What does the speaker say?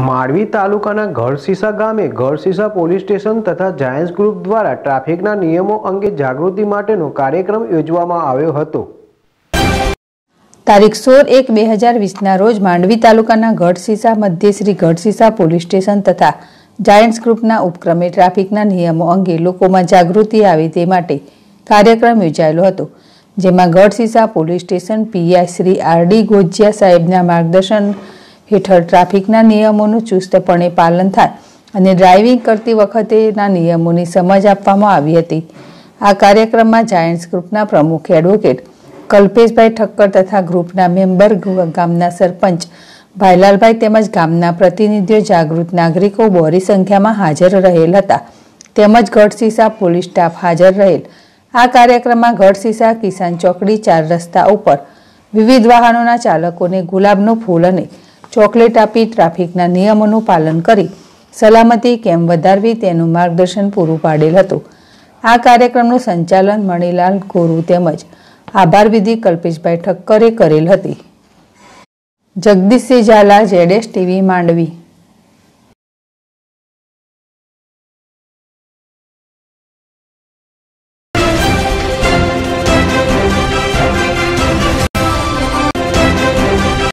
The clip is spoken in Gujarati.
માંડવી તાલુકાના ગળસીસા ગામે ગળસીસા પોલીસ સ્ટેશન તથા જાયન્સ ગ્રુપ દ્વારા ટ્રાફિકના નિયમો અંગે જાગૃતિ માટેનો કાર્યક્રમ યોજવામાં આવ્યો હતો તારીખ સોળ એક બે હજાર વીસના રોજ માંડવી તાલુકાના ગઢસીસા મધ્ય શ્રી ગઢસીસા પોલીસ સ્ટેશન તથા જાયન્ટ્સ ગ્રુપના ઉપક્રમે ટ્રાફિકના નિયમો અંગે લોકોમાં જાગૃતિ આવે તે માટે કાર્યક્રમ યોજાયેલો હતો જેમાં Gadhsisa police station PI Shri R D Gojiya સાહેબના માર્ગદર્શન હેઠળ ટ્રાફિકના નિયમોનું ચુસ્તપણે પાલન થાય અને ડ્રાઇવિંગ કરતી વખતેના નિયમોની સમજ આપવામાં આવી હતી આ કાર્યક્રમમાં જાયન્ટ્સ ગ્રુપના પ્રમુખ એડવોકેટ કલ્પેશભાઈ ઠક્કર તથા ગ્રુપના મેમ્બર ગામના સરપંચ ભાઈલાલભાઈ તેમજ ગામના પ્રતિનિધિઓ જાગૃત નાગરિકો બોરી સંખ્યામાં હાજર રહેલ હતા તેમજ ગઢસીસા પોલીસ સ્ટાફ હાજર રહેલ આ કાર્યક્રમમાં ગઢસીસા કિસાન ચોકડી ચાર રસ્તા ઉપર વિવિધ વાહનોના ચાલકોને ગુલાબનું ફૂલ અને ચોકલેટ આપી ટ્રાફિકના નિયમોનું પાલન કરી સલામતી કેમ વધારવી તેનું માર્ગદર્શન પૂરું પાડેલ હતું આ કાર્યક્રમનું સંચાલન મણિલાલ ગોરુ તેમજ આભાર વિધિ કલ્પેશભાઈ ઠક્કરે કરેલ હતી જગદીશસિંહ ઝાલા જેડેશ ટીવી માંડવી